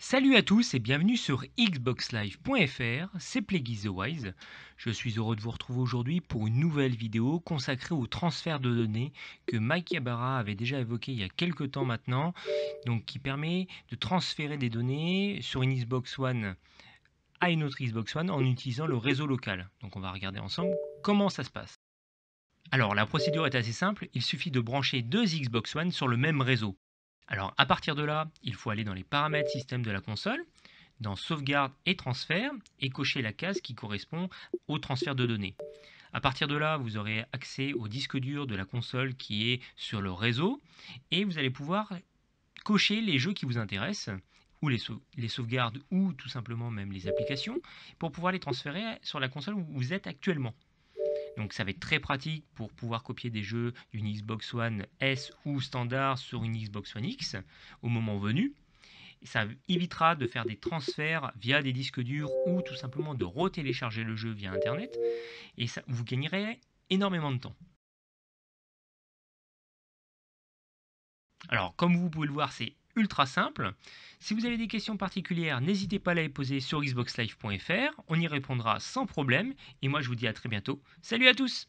Salut à tous et bienvenue sur xboxlive.fr, c'est Play the Wise. Je suis heureux de vous retrouver aujourd'hui pour une nouvelle vidéo consacrée au transfert de données que Mike Yabara avait déjà évoqué il y a quelques temps maintenant, donc qui permet de transférer des données sur une Xbox One à une autre Xbox One en utilisant le réseau local. Donc on va regarder ensemble comment ça se passe. Alors la procédure est assez simple, il suffit de brancher deux Xbox One sur le même réseau. Alors à partir de là, il faut aller dans les paramètres système de la console, dans sauvegarde et transfert, et cocher la case qui correspond au transfert de données. À partir de là, vous aurez accès au disque dur de la console qui est sur le réseau, et vous allez pouvoir cocher les jeux qui vous intéressent, ou les, les sauvegardes, ou tout simplement même les applications, pour pouvoir les transférer sur la console où vous êtes actuellement. Donc ça va être très pratique pour pouvoir copier des jeux d'une Xbox One S ou standard sur une Xbox One X au moment venu. ça évitera de faire des transferts via des disques durs ou tout simplement de retélécharger le jeu via Internet. Et ça, vous gagnerez énormément de temps. Alors, comme vous pouvez le voir, c'est ultra simple. Si vous avez des questions particulières, n'hésitez pas à les poser sur xboxlive.fr, on y répondra sans problème, et moi je vous dis à très bientôt. Salut à tous